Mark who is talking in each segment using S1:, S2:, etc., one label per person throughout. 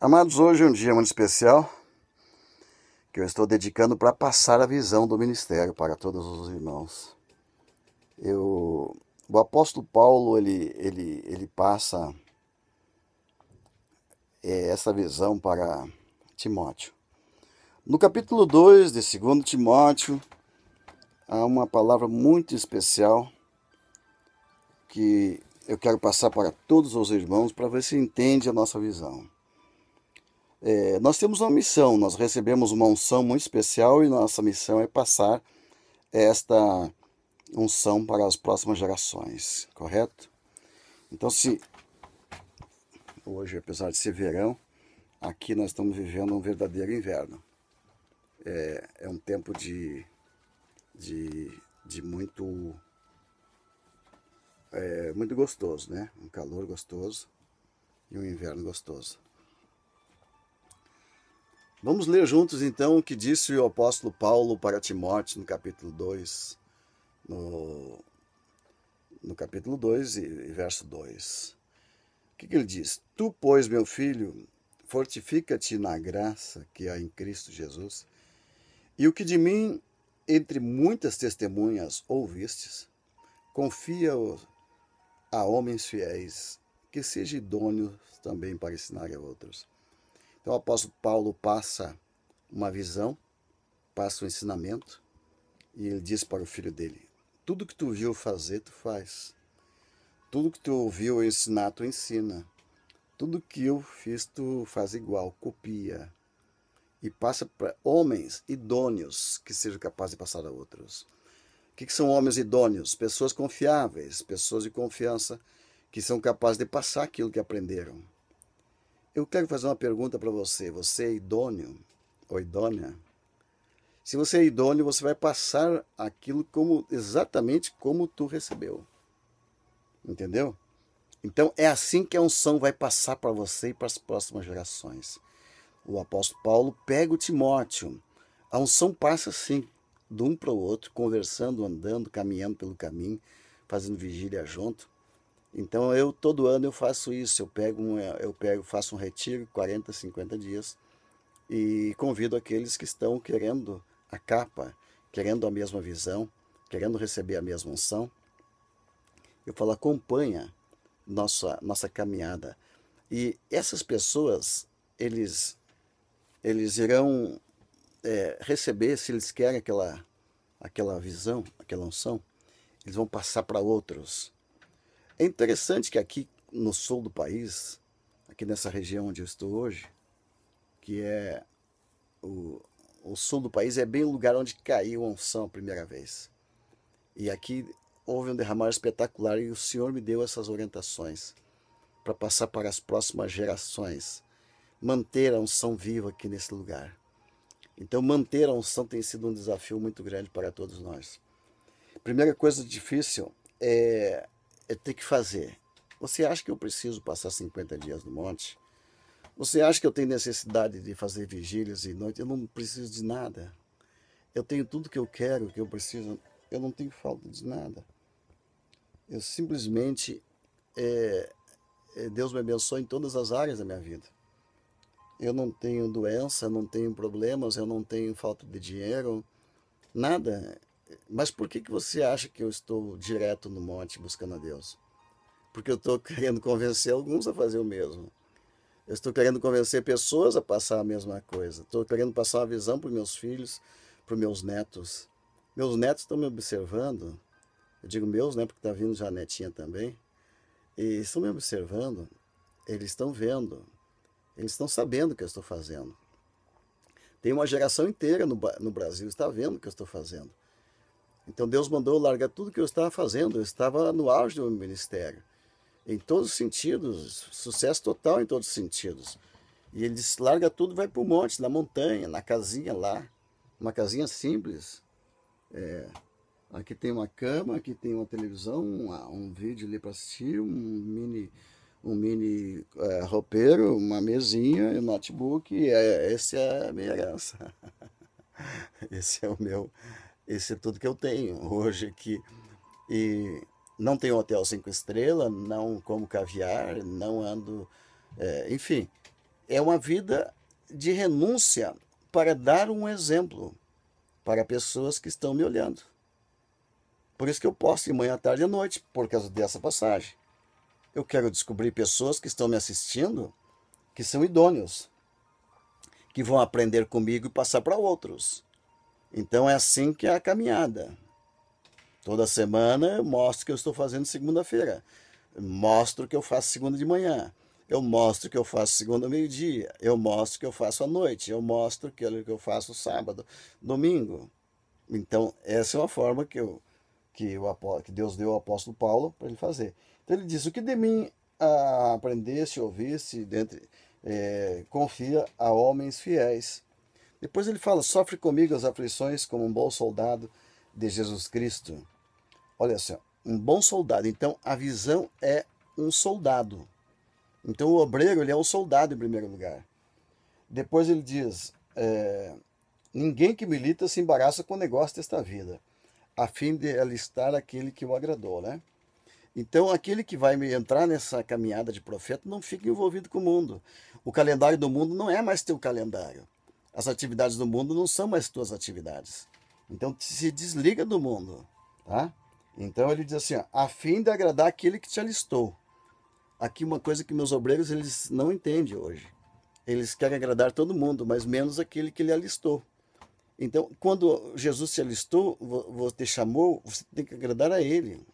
S1: Amados, hoje é um dia muito especial que eu estou dedicando para passar a visão do ministério para todos os irmãos. Eu, o apóstolo Paulo ele, ele, ele passa é, essa visão para Timóteo. No capítulo 2 de 2 Timóteo, há uma palavra muito especial que eu quero passar para todos os irmãos para ver se entende a nossa visão. É, nós temos uma missão, nós recebemos uma unção muito especial e nossa missão é passar esta unção para as próximas gerações, correto? Então, se hoje, apesar de ser verão, aqui nós estamos vivendo um verdadeiro inverno. É, é um tempo de, de, de muito, é, muito gostoso, né? Um calor gostoso e um inverno gostoso. Vamos ler juntos então o que disse o apóstolo Paulo para Timóteo no capítulo 2, no, no capítulo 2 e, e verso 2. O que, que ele diz? Tu, pois, meu filho, fortifica-te na graça que há em Cristo Jesus, e o que de mim, entre muitas testemunhas, ouvistes, confia a homens fiéis, que seja idôneo também para ensinar a outros. Então o apóstolo Paulo passa uma visão, passa um ensinamento, e ele diz para o filho dele: Tudo que tu viu fazer, tu faz. Tudo que tu ouviu ensinar, tu ensina. Tudo que eu fiz, tu faz igual, copia. E passa para homens idôneos que sejam capazes de passar a outros. O que, que são homens idôneos? Pessoas confiáveis, pessoas de confiança que são capazes de passar aquilo que aprenderam. Eu quero fazer uma pergunta para você. Você é idôneo ou idônea? Se você é idôneo, você vai passar aquilo como exatamente como tu recebeu. Entendeu? Então é assim que a unção vai passar para você e para as próximas gerações. O apóstolo Paulo pega o Timóteo. A unção passa assim, de um para o outro, conversando, andando, caminhando pelo caminho, fazendo vigília junto. Então eu todo ano eu faço isso, eu pego um, eh, eu pego, faço um retiro 40, 50 dias e convido aqueles que estão querendo a capa, querendo a mesma visão, querendo receber a mesma unção. Eu falo acompanha nossa nossa caminhada. E essas pessoas, eles eles irão é, receber se eles querem aquela aquela visão, aquela unção, eles vão passar para outros é interessante que aqui no sul do país, aqui nessa região onde eu estou hoje, que é o, o sul do país, é bem o lugar onde caiu a unção a primeira vez. E aqui houve um derramar espetacular e o Senhor me deu essas orientações para passar para as próximas gerações, manter a unção viva aqui nesse lugar. Então, manter a unção tem sido um desafio muito grande para todos nós. Primeira coisa difícil é é ter que fazer. Você acha que eu preciso passar 50 dias no monte? Você acha que eu tenho necessidade de fazer vigílias e noites? Eu não preciso de nada. Eu tenho tudo que eu quero, que eu preciso. Eu não tenho falta de nada. Eu simplesmente. É, é, Deus me abençoe em todas as áreas da minha vida. Eu não tenho doença, não tenho problemas, eu não tenho falta de dinheiro, nada mas por que, que você acha que eu estou direto no monte buscando a Deus? Porque eu estou querendo convencer alguns a fazer o mesmo. Eu estou querendo convencer pessoas a passar a mesma coisa. Estou querendo passar uma visão para meus filhos, para meus netos. Meus netos estão me observando. Eu digo meus, né? Porque está vindo já a netinha também. E estão me observando. Eles estão vendo. Eles estão sabendo o que eu estou fazendo. Tem uma geração inteira no, no Brasil que está vendo o que eu estou fazendo. Então Deus mandou eu largar tudo que eu estava fazendo, eu estava no auge do meu ministério, em todos os sentidos, sucesso total em todos os sentidos. E ele disse: larga tudo vai para o monte, na montanha, na casinha lá, uma casinha simples. É, aqui tem uma cama, aqui tem uma televisão, um, um vídeo ali para assistir, um mini, um mini é, roupeiro, uma mesinha, um notebook. É, essa é a minha herança. Esse é o meu esse é tudo que eu tenho hoje aqui. E não tenho hotel cinco estrelas, não como caviar, não ando. É, enfim, é uma vida de renúncia para dar um exemplo para pessoas que estão me olhando. Por isso que eu posto de manhã, à tarde e à noite, por causa dessa passagem. Eu quero descobrir pessoas que estão me assistindo que são idôneos, que vão aprender comigo e passar para outros. Então é assim que é a caminhada. Toda semana eu mostro que eu estou fazendo segunda-feira. Mostro que eu faço segunda de manhã. Eu mostro que eu faço segunda ao meio-dia. Eu mostro que eu faço à noite. Eu mostro que eu faço sábado, domingo. Então, essa é uma forma que, eu, que, eu, que Deus deu ao apóstolo Paulo para ele fazer. Então, ele diz: O que de mim ah, aprendeste, ouviste, dentre, eh, confia a homens fiéis depois ele fala: sofre comigo as aflições como um bom soldado de Jesus Cristo. Olha só, um bom soldado. Então a visão é um soldado. Então o obreiro ele é um soldado em primeiro lugar. Depois ele diz: é, ninguém que milita se embaraça com o negócio desta vida, a fim de alistar aquele que o agradou, né? Então, aquele que vai entrar nessa caminhada de profeta não fica envolvido com o mundo. O calendário do mundo não é mais teu calendário as atividades do mundo não são mais tuas atividades. Então se desliga do mundo, tá? Então ele diz assim, ó, a fim de agradar aquele que te alistou. Aqui uma coisa que meus obreiros eles não entendem hoje. Eles querem agradar todo mundo, mas menos aquele que ele alistou. Então, quando Jesus se alistou, te chamou, você tem que agradar a ele.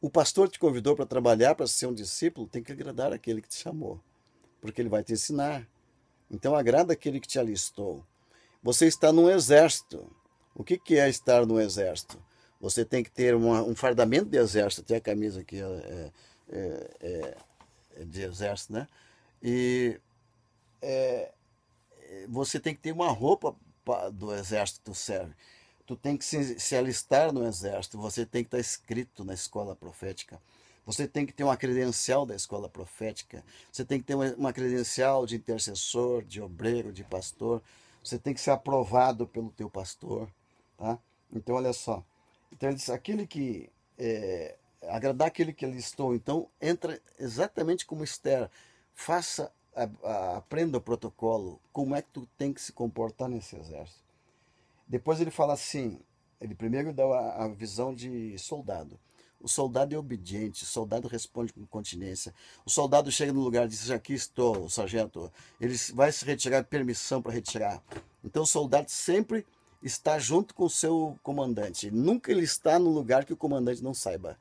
S1: O pastor te convidou para trabalhar, para ser um discípulo, tem que agradar aquele que te chamou, porque ele vai te ensinar, então agrada aquele que te alistou. Você está num exército. O que, é estar no exército? Você tem que ter uma, um fardamento de exército, tem a camisa aqui é, é, é, é, de exército, né? E é, você tem que ter uma roupa do exército que tu serve. Tu tem que se, se alistar no exército, você tem que estar escrito na escola profética. Você tem que ter uma credencial da escola profética. Você tem que ter uma credencial de intercessor, de obreiro, de pastor. Você tem que ser aprovado pelo teu pastor, tá? Então, olha só. Então, ele diz, aquele que... É, agradar aquele que lhe estou. Então, entra exatamente como Esther. Faça, a, a, aprenda o protocolo. Como é que tu tem que se comportar nesse exército. Depois ele fala assim, ele primeiro dá a, a visão de soldado. O soldado é obediente, o soldado responde com continência. O soldado chega no lugar e diz: assim, Aqui estou, sargento. Ele vai se retirar, permissão para retirar. Então, o soldado sempre está junto com o seu comandante. Nunca ele está no lugar que o comandante não saiba.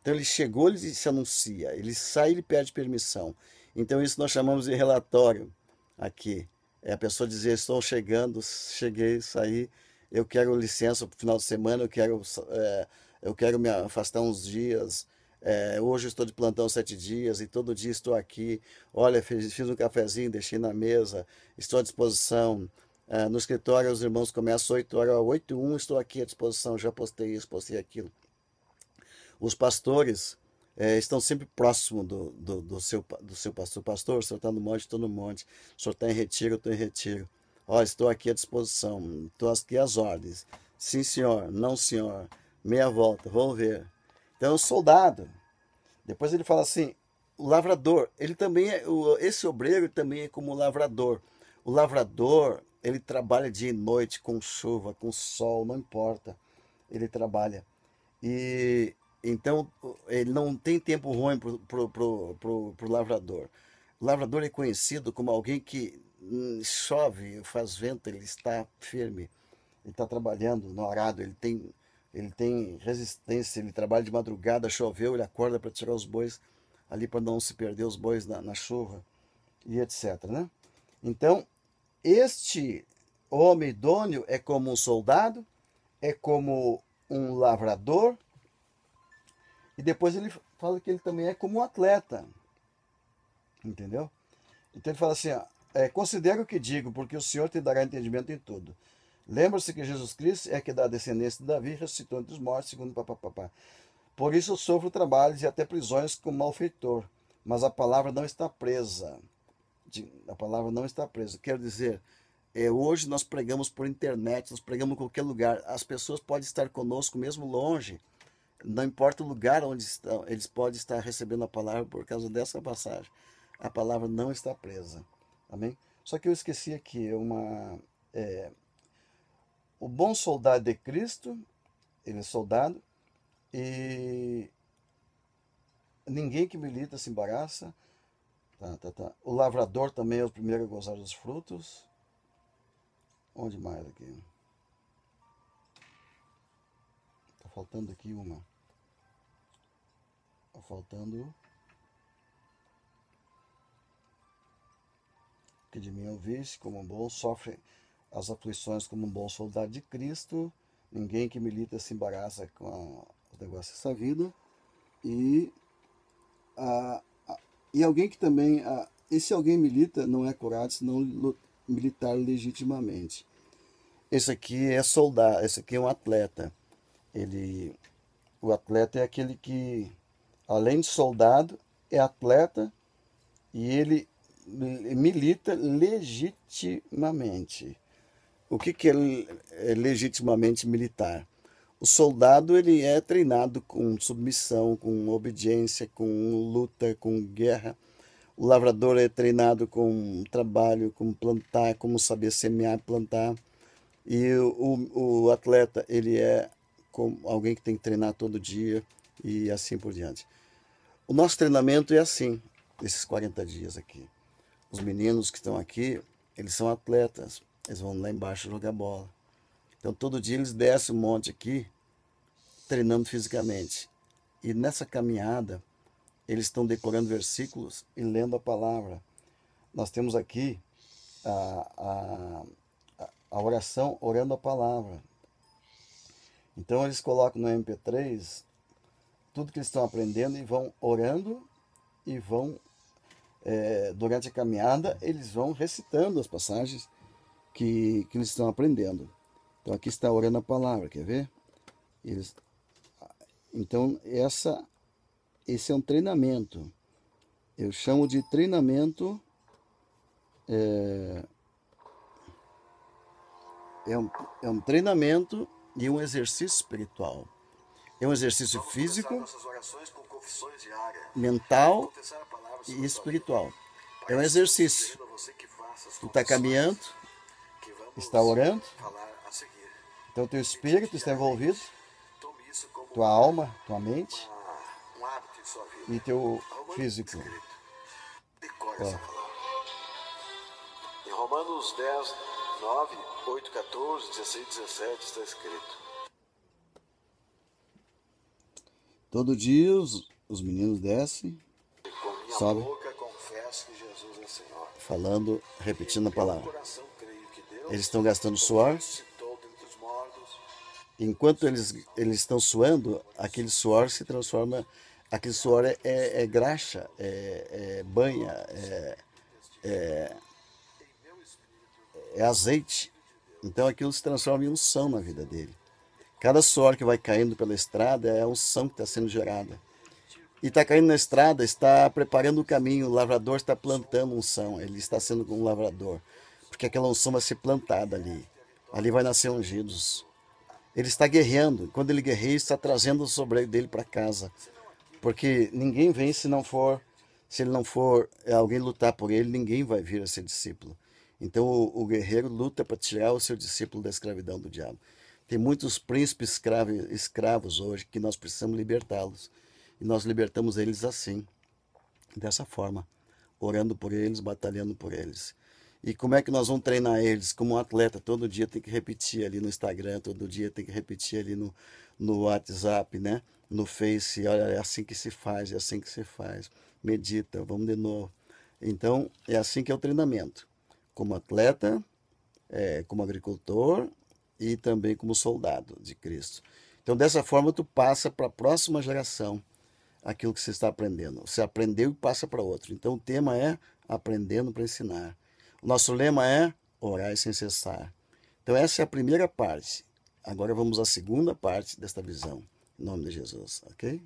S1: Então, ele chegou, ele se anuncia. Ele sai, ele pede permissão. Então, isso nós chamamos de relatório aqui. É a pessoa dizer: Estou chegando, cheguei, saí. Eu quero licença para o final de semana, eu quero. É, eu quero me afastar uns dias. É, hoje estou de plantão sete dias e todo dia estou aqui. Olha, fiz, fiz um cafezinho, deixei na mesa, estou à disposição. É, no escritório, os irmãos começam 8 horas, 8 1 estou aqui à disposição, já postei isso, postei aquilo. Os pastores é, estão sempre próximo do, do, do, seu, do seu pastor. Pastor, o senhor está no monte, estou no monte. O senhor está em retiro, estou em retiro. Olha, estou aqui à disposição, estou aqui às ordens. Sim, senhor, não, senhor meia volta, vamos ver. Então, é o soldado. Depois ele fala assim, o lavrador, ele também é, esse obreiro também é como lavrador. O lavrador, ele trabalha dia e noite com chuva, com sol, não importa. Ele trabalha. E então ele não tem tempo ruim pro, pro, pro, pro, pro lavrador. O lavrador é conhecido como alguém que hum, chove, faz vento, ele está firme, ele está trabalhando no arado, ele tem ele tem resistência, ele trabalha de madrugada, choveu, ele acorda para tirar os bois ali para não se perder os bois na, na chuva e etc. Né? Então, este homem idôneo é como um soldado, é como um lavrador, e depois ele fala que ele também é como um atleta. Entendeu? Então ele fala assim: é, considera o que digo, porque o Senhor te dará entendimento em tudo. Lembra-se que Jesus Cristo é que da descendência de Davi ressuscitou entre os mortos, segundo papapá. Por isso sofro trabalhos e até prisões como malfeitor, mas a palavra não está presa. A palavra não está presa. Quero dizer, é, hoje nós pregamos por internet, nós pregamos em qualquer lugar. As pessoas podem estar conosco mesmo longe. Não importa o lugar onde estão, eles podem estar recebendo a palavra por causa dessa passagem. A palavra não está presa. Amém? Só que eu esqueci aqui uma. É, o bom soldado de Cristo, ele é soldado, e ninguém que milita se embaraça. Tá, tá, tá. O lavrador também é o primeiro a gozar dos frutos. Onde mais aqui? Tá faltando aqui uma. Tá faltando. Que de mim ouvisse, como um bom, sofre as aflições como um bom soldado de Cristo. Ninguém que milita se embaraça com os negócios dessa vida. E, e alguém que também. A, esse alguém milita não é curado se não militar legitimamente. Esse aqui é soldado, esse aqui é um atleta. Ele, o atleta é aquele que, além de soldado, é atleta e ele milita legitimamente. O que, que é, é legitimamente militar? O soldado ele é treinado com submissão, com obediência, com luta, com guerra. O lavrador é treinado com trabalho, com plantar, como saber semear, plantar. E o, o atleta ele é como alguém que tem que treinar todo dia e assim por diante. O nosso treinamento é assim, esses 40 dias aqui. Os meninos que estão aqui, eles são atletas, eles vão lá embaixo jogar bola. Então todo dia eles descem um monte aqui, treinando fisicamente. E nessa caminhada, eles estão decorando versículos e lendo a palavra. Nós temos aqui a, a, a oração orando a palavra. Então eles colocam no MP3 tudo que eles estão aprendendo e vão orando e vão, é, durante a caminhada, eles vão recitando as passagens que, que eles estão aprendendo. Então aqui está orando a palavra, quer ver? Eles, então essa, esse é um treinamento. Eu chamo de treinamento. É, é, um, é um treinamento e um exercício espiritual. É um exercício físico, mental e espiritual. É um exercício. Tu está caminhando, está orando. Então teu espírito está envolvido, tua alma, tua mente e teu físico. Em Romanos 10, 9, 8, 14, 16, 17 está escrito. Todo dia os, os meninos descem, sobem, é Falando, repetindo a palavra. Coração, eles estão gastando suor. Enquanto eles, eles estão suando, aquele suor se transforma. Aquele suor é, é, é graxa, é, é banha, é, é, é azeite. Então aquilo se transforma em unção na vida dele. Cada suor que vai caindo pela estrada é um unção que está sendo gerada. E está caindo na estrada, está preparando o caminho, o lavrador está plantando unção, ele está sendo um lavrador porque aquela unção vai ser plantada ali. Ali vai nascer ungidos. Ele está guerreando. Quando ele guerreia, está trazendo o sobre dele para casa. Porque ninguém vem se não for, se ele não for é, alguém lutar por ele, ninguém vai vir a ser discípulo. Então o, o guerreiro luta para tirar o seu discípulo da escravidão do diabo. Tem muitos príncipes escravo, escravos hoje que nós precisamos libertá-los. E nós libertamos eles assim, dessa forma, orando por eles, batalhando por eles. E como é que nós vamos treinar eles como um atleta? Todo dia tem que repetir ali no Instagram, todo dia tem que repetir ali no, no WhatsApp, né? No Face, olha, é assim que se faz, é assim que se faz. Medita, vamos de novo. Então, é assim que é o treinamento. Como atleta, é, como agricultor e também como soldado de Cristo. Então, dessa forma, tu passa para a próxima geração aquilo que você está aprendendo. Você aprendeu e passa para outro. Então, o tema é aprendendo para ensinar nosso lema é orar sem cessar. Então, essa é a primeira parte. Agora vamos à segunda parte desta visão. Em nome de Jesus, ok?